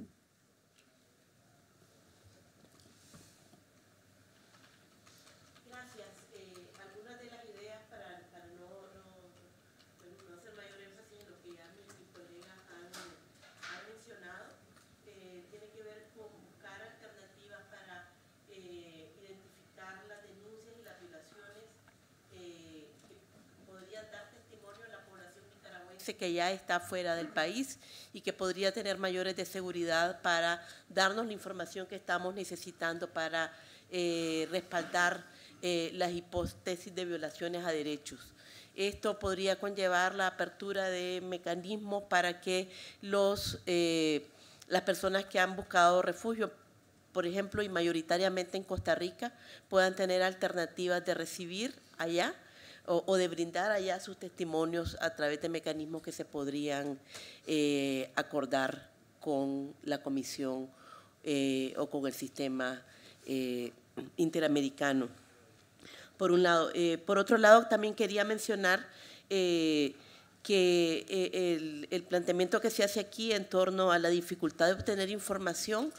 que ya está fuera del país y que podría tener mayores de seguridad para darnos la información que estamos necesitando para eh, respaldar eh, las hipótesis de violaciones a derechos. Esto podría conllevar la apertura de mecanismos para que los, eh, las personas que han buscado refugio, por ejemplo, y mayoritariamente en Costa Rica, puedan tener alternativas de recibir allá o, de brindar allá sus testimonios a través de mecanismos que se podrían eh, acordar con la comisión eh, o con el sistema eh, interamericano. Por un lado. por otro lado, también quería mencionar que el, planteamiento que se hace aquí en torno a la dificultad de obtener información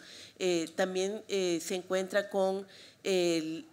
también se encuentra con el,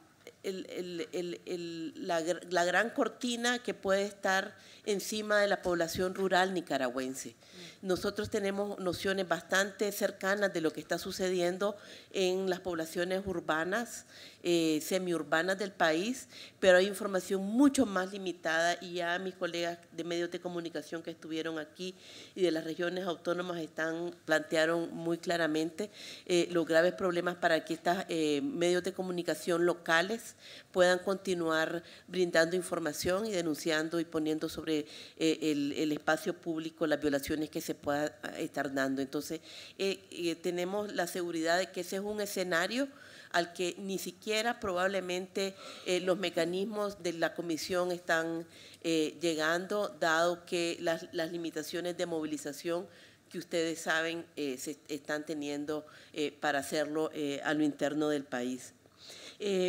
el, la, la gran cortina que puede estar encima de la población rural nicaragüense. Nosotros tenemos nociones bastante cercanas de lo que está sucediendo en las poblaciones urbanas, eh, semiurbanas del país, pero hay información mucho más limitada y ya mis colegas de medios de comunicación que estuvieron aquí y de las regiones autónomas están plantearon muy claramente eh, los graves problemas para que estos eh, medios de comunicación locales puedan continuar brindando información y denunciando y poniendo sobre eh, el, espacio público, las violaciones que se puedan eh, estar dando. Entonces, eh, tenemos la seguridad de que ese es un escenario al que ni siquiera probablemente los mecanismos de la comisión están llegando, dado que las, limitaciones de movilización que ustedes saben se están teniendo para hacerlo a lo interno del país.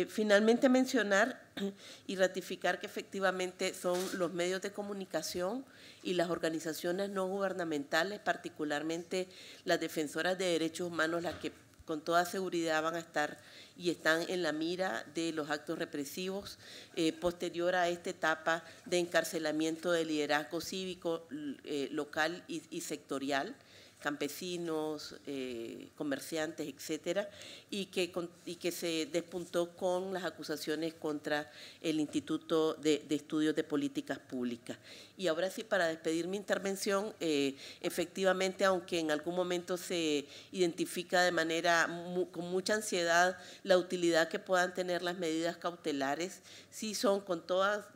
finalmente mencionar y ratificar que efectivamente son los medios de comunicación y las organizaciones no gubernamentales, particularmente las defensoras de derechos humanos, las que con toda seguridad van a estar y están en la mira de los actos represivos eh, posterior a esta etapa de encarcelamiento de liderazgo cívico eh, local y sectorial campesinos, eh, comerciantes, etcétera, y que, y que se despuntó con las acusaciones contra el Instituto de, de Estudios de Políticas Públicas. Y ahora sí, para despedir mi intervención, eh, efectivamente, aunque en algún momento se identifica de manera con mucha ansiedad la utilidad que puedan tener las medidas cautelares, sí son con todas,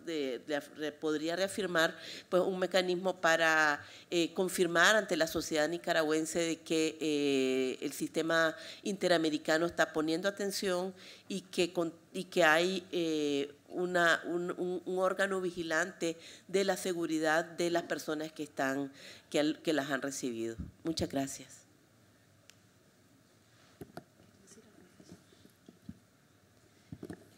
podría reafirmar, pues un mecanismo para eh, confirmar ante la sociedad nicaragüense de que eh, el sistema interamericano está poniendo atención y que, y que hay un, órgano vigilante de la seguridad de las personas que, están, que, las han recibido. Muchas gracias.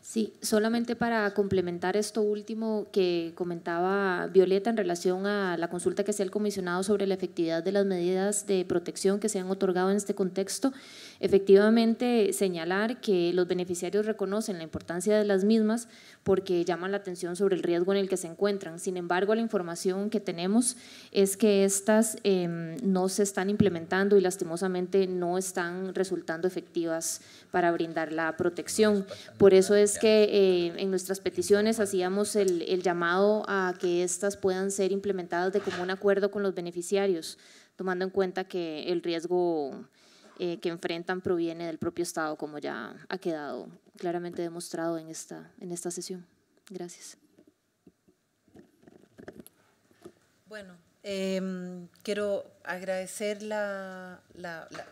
Sí, solamente para complementar esto último que comentaba Violeta en relación a la consulta que se el comisionado sobre la efectividad de las medidas de protección que se han otorgado en este contexto. Efectivamente, señalar que los beneficiarios reconocen la importancia de las mismas porque llaman la atención sobre el riesgo en el que se encuentran. Sin embargo, la información que tenemos es que estas em, no se están implementando y lastimosamente no están resultando efectivas para brindar la protección. Por eso es que eh, en nuestras peticiones hacíamos el, el llamado a que estas puedan ser implementadas de común acuerdo con los beneficiarios, tomando en cuenta que el riesgo eh, que enfrentan proviene del propio Estado, como ya ha quedado claramente demostrado en esta, en esta sesión. Gracias. Bueno, em, quiero agradecer la, la, la,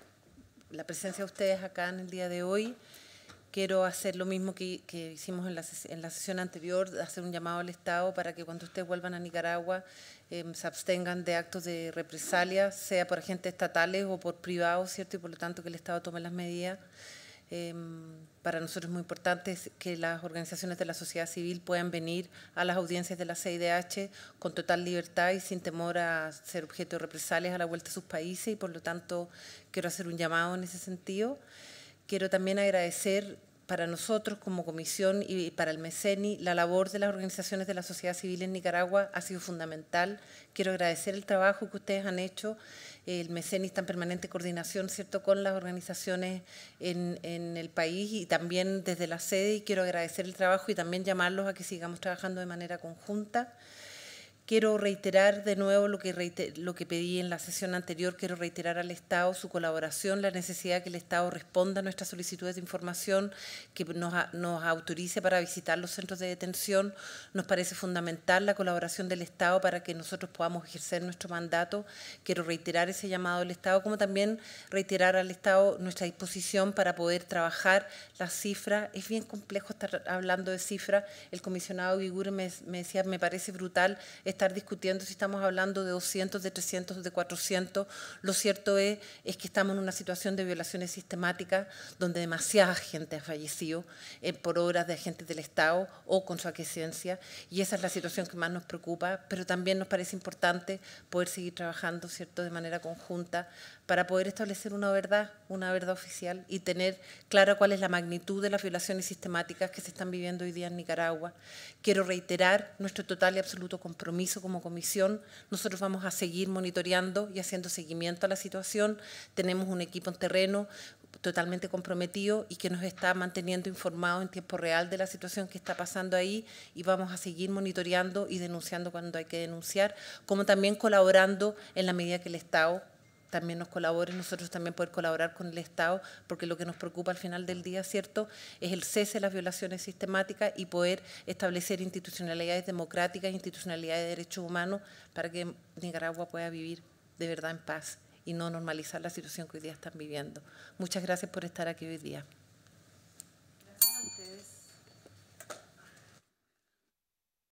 la presencia de ustedes acá en el día de hoy quiero hacer lo mismo que, hicimos en la, sesión anterior, hacer un llamado al Estado para que cuando ustedes vuelvan a Nicaragua em, se abstengan de actos de represalia, sea por agentes estatales o por privados, ¿cierto? Y por lo tanto que el Estado tome las medidas. Em, para nosotros es muy importante que las organizaciones de la sociedad civil puedan venir a las audiencias de la CIDH con total libertad y sin temor a ser objeto de represalias a la vuelta a sus países y por lo tanto quiero hacer un llamado en ese sentido. Quiero también agradecer para nosotros como comisión y para el MECENI, la labor de las organizaciones de la sociedad civil en Nicaragua ha sido fundamental. Quiero agradecer el trabajo que ustedes han hecho. El MECENI está en permanente coordinación ¿cierto? con las organizaciones en, en el país y también desde la sede. Y quiero agradecer el trabajo y también llamarlos a que sigamos trabajando de manera conjunta. Quiero reiterar de nuevo lo que, lo que pedí en la sesión anterior, quiero reiterar al Estado su colaboración, la necesidad de que el Estado responda a nuestras solicitudes de información, que nos, autorice para visitar los centros de detención. Nos parece fundamental la colaboración del Estado para que nosotros podamos ejercer nuestro mandato. Quiero reiterar ese llamado del Estado, como también reiterar al Estado nuestra disposición para poder trabajar las cifras. Es bien complejo estar hablando de cifras. El comisionado Vigur me, decía, me parece brutal estar discutiendo si estamos hablando de 200, de 300, de 400. Lo cierto es, es que estamos en una situación de violaciones sistemáticas donde demasiada gente ha fallecido eh, por obras de agentes del Estado o con su aquiescencia y esa es la situación que más nos preocupa, pero también nos parece importante poder seguir trabajando ¿cierto? de manera conjunta para poder establecer una verdad, una verdad oficial y tener claro cuál es la magnitud de las violaciones sistemáticas que se están viviendo hoy día en Nicaragua. Quiero reiterar nuestro total y absoluto compromiso como comisión. Nosotros vamos a seguir monitoreando y haciendo seguimiento a la situación. Tenemos un equipo en terreno totalmente comprometido y que nos está manteniendo informados en tiempo real de la situación que está pasando ahí y vamos a seguir monitoreando y denunciando cuando hay que denunciar, como también colaborando en la medida que el Estado también nos colabore, nosotros también poder colaborar con el Estado, porque lo que nos preocupa al final del día, ¿cierto?, es el cese de las violaciones sistemáticas y poder establecer institucionalidades democráticas, institucionalidades de derechos humanos, para que Nicaragua pueda vivir de verdad en paz y no normalizar la situación que hoy día están viviendo. Muchas gracias por estar aquí hoy día.